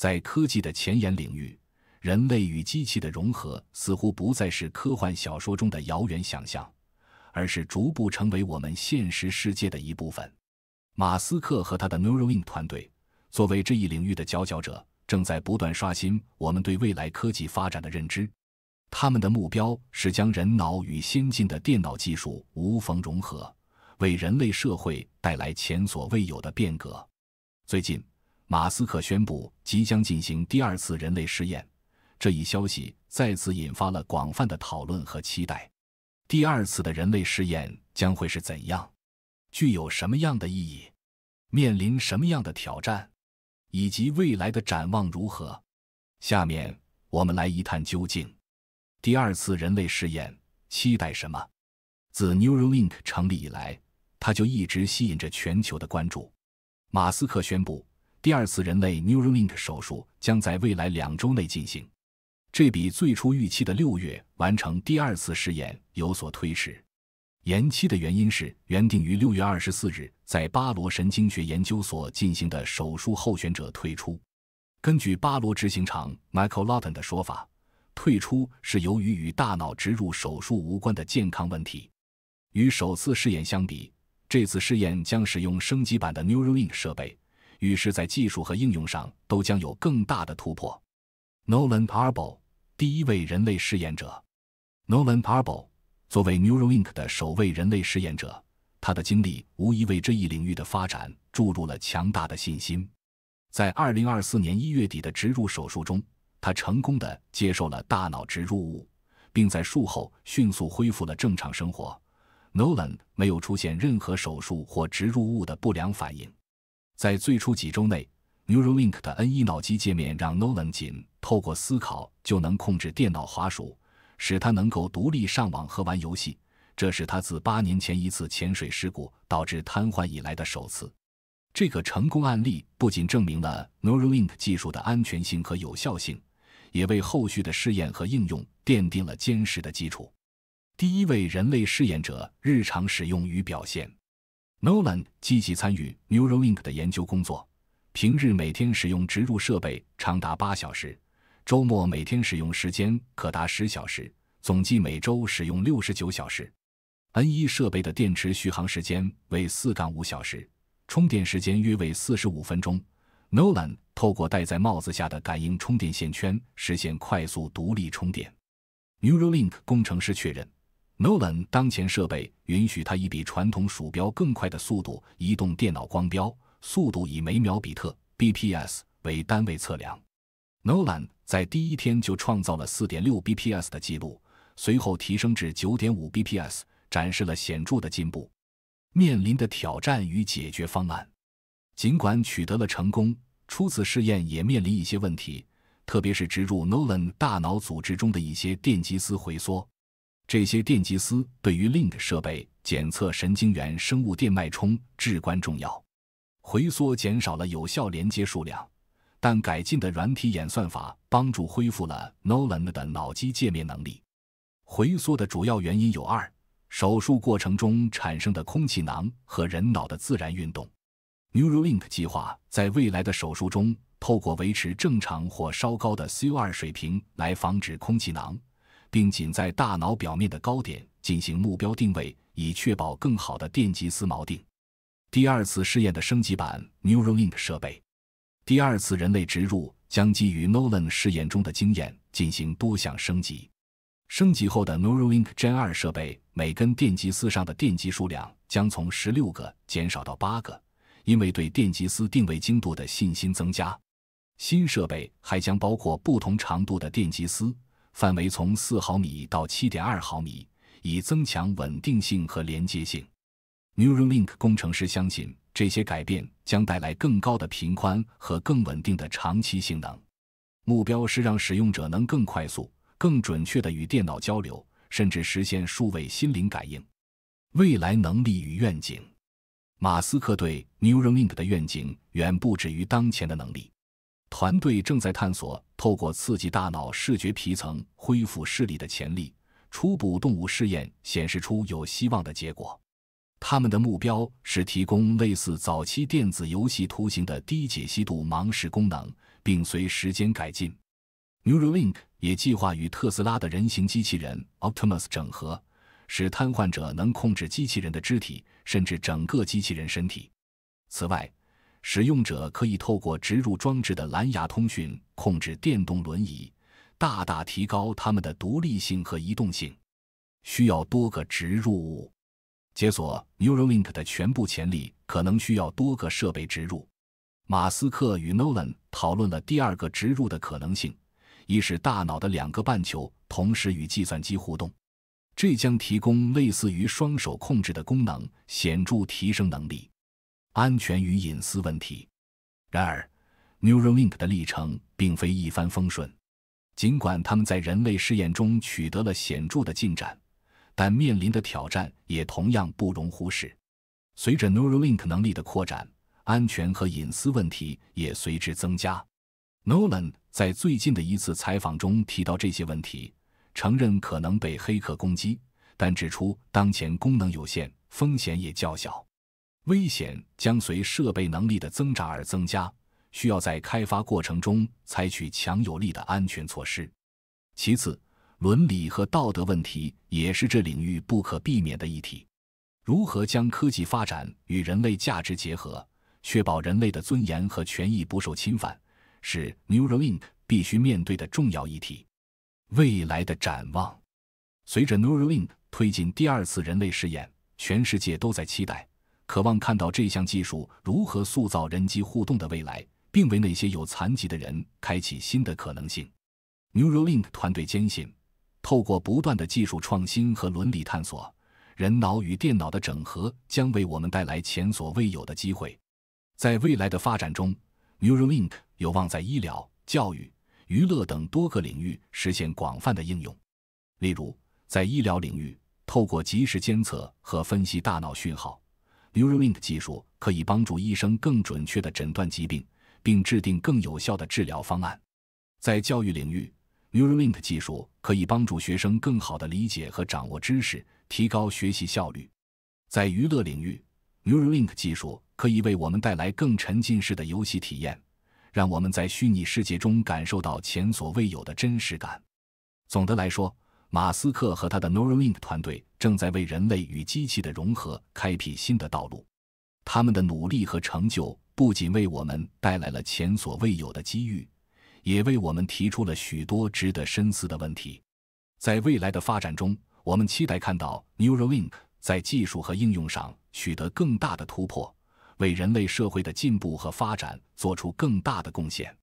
在科技的前沿领域，人类与机器的融合似乎不再是科幻小说中的遥远想象，而是逐步成为我们现实世界的一部分。马斯克和他的 Neuralink 团队，作为这一领域的佼佼者，正在不断刷新我们对未来科技发展的认知。他们的目标是将人脑与先进的电脑技术无缝融合，为人类社会带来前所未有的变革。最近，马斯克宣布即将进行第二次人类试验，这一消息再次引发了广泛的讨论和期待。第二次的人类试验将会是怎样？具有什么样的意义？面临什么样的挑战？以及未来的展望如何？下面我们来一探究竟。第二次人类试验期待什么？自 Neuralink 成立以来，它就一直吸引着全球的关注。马斯克宣布。第二次人类 Neuralink 手术将在未来两周内进行，这比最初预期的六月完成第二次试验有所推迟。延期的原因是原定于六月二十四日在巴罗神经学研究所进行的手术候选者退出。根据巴罗执行长 Michael l a w t o n 的说法，退出是由于与大脑植入手术无关的健康问题。与首次试验相比，这次试验将使用升级版的 Neuralink 设备。于是，在技术和应用上都将有更大的突破。Nolan Parbo，第一位人类试验者。Nolan Parbo 作为 Neuralink 的首位人类试验者，他的经历无疑为这一领域的发展注入了强大的信心。在2024年1月底的植入手术中，他成功的接受了大脑植入物，并在术后迅速恢复了正常生活。Nolan 没有出现任何手术或植入物的不良反应。在最初几周内，Neuralink 的 N1 脑机界面让 Nolan 仅透过思考就能控制电脑滑鼠，使他能够独立上网和玩游戏。这是他自八年前一次潜水事故导致瘫痪以来的首次。这个成功案例不仅证明了 Neuralink 技术的安全性和有效性，也为后续的试验和应用奠定了坚实的基础。第一位人类试验者日常使用与表现。Nolan 积极参与 Neuralink 的研究工作，平日每天使用植入设备长达八小时，周末每天使用时间可达十小时，总计每周使用六十九小时。N1 设备的电池续航时间为四杠五小时，充电时间约为四十五分钟。Nolan 透过戴在帽子下的感应充电线圈实现快速独立充电。Neuralink 工程师确认。Nolan 当前设备允许他以比传统鼠标更快的速度移动电脑光标，速度以每秒比特 （bps） 为单位测量。Nolan 在第一天就创造了4.6 bps 的记录，随后提升至9.5 bps，展示了显著的进步。面临的挑战与解决方案：尽管取得了成功，初次试验也面临一些问题，特别是植入 Nolan 大脑组织中的一些电极丝回缩。这些电极丝对于 Link 设备检测神经元生物电脉冲至关重要。回缩减少了有效连接数量，但改进的软体演算法帮助恢复了 Nolan 的脑机界面能力。回缩的主要原因有二：手术过程中产生的空气囊和人脑的自然运动。Neuralink 计划在未来的手术中，透过维持正常或稍高的 CO2 水平来防止空气囊。并仅在大脑表面的高点进行目标定位，以确保更好的电极丝锚定。第二次试验的升级版 Neuralink 设备，第二次人类植入将基于 Nolan 试验中的经验进行多项升级。升级后的 Neuralink Gen 2设备，每根电极丝上的电极数量将从十六个减少到八个，因为对电极丝定位精度的信心增加。新设备还将包括不同长度的电极丝。范围从四毫米到七点二毫米，以增强稳定性和连接性。Neuralink 工程师相信，这些改变将带来更高的频宽和更稳定的长期性能。目标是让使用者能更快速、更准确地与电脑交流，甚至实现数位心灵感应。未来能力与愿景，马斯克对 Neuralink 的愿景远不止于当前的能力。团队正在探索透过刺激大脑视觉皮层恢复视力的潜力。初步动物试验显示出有希望的结果。他们的目标是提供类似早期电子游戏图形的低解析度盲视功能，并随时间改进。Neuralink 也计划与特斯拉的人形机器人 Optimus 整合，使瘫痪者能控制机器人的肢体，甚至整个机器人身体。此外，使用者可以透过植入装置的蓝牙通讯控制电动轮椅，大大提高他们的独立性和移动性。需要多个植入物解锁 Neuralink 的全部潜力，可能需要多个设备植入。马斯克与 Nolan 讨论了第二个植入的可能性，一是大脑的两个半球同时与计算机互动，这将提供类似于双手控制的功能，显著提升能力。安全与隐私问题。然而，Neuralink 的历程并非一帆风顺。尽管他们在人类试验中取得了显著的进展，但面临的挑战也同样不容忽视。随着 Neuralink 能力的扩展，安全和隐私问题也随之增加。n o l a n 在最近的一次采访中提到这些问题，承认可能被黑客攻击，但指出当前功能有限，风险也较小。危险将随设备能力的增长而增加，需要在开发过程中采取强有力的安全措施。其次，伦理和道德问题也是这领域不可避免的议题。如何将科技发展与人类价值结合，确保人类的尊严和权益不受侵犯，是 Neuralink 必须面对的重要议题。未来的展望，随着 Neuralink 推进第二次人类试验，全世界都在期待。渴望看到这项技术如何塑造人机互动的未来，并为那些有残疾的人开启新的可能性。Neuralink 团队坚信，透过不断的技术创新和伦理探索，人脑与电脑的整合将为我们带来前所未有的机会。在未来的发展中，Neuralink 有望在医疗、教育、娱乐等多个领域实现广泛的应用。例如，在医疗领域，透过及时监测和分析大脑讯号。m u r u l i n k 技术可以帮助医生更准确地诊断疾病，并制定更有效的治疗方案。在教育领域 m u r u l i n k 技术可以帮助学生更好地理解和掌握知识，提高学习效率。在娱乐领域 m u r u l i n k 技术可以为我们带来更沉浸式的游戏体验，让我们在虚拟世界中感受到前所未有的真实感。总的来说，马斯克和他的 Neuralink 团队正在为人类与机器的融合开辟新的道路。他们的努力和成就不仅为我们带来了前所未有的机遇，也为我们提出了许多值得深思的问题。在未来的发展中，我们期待看到 Neuralink 在技术和应用上取得更大的突破，为人类社会的进步和发展做出更大的贡献。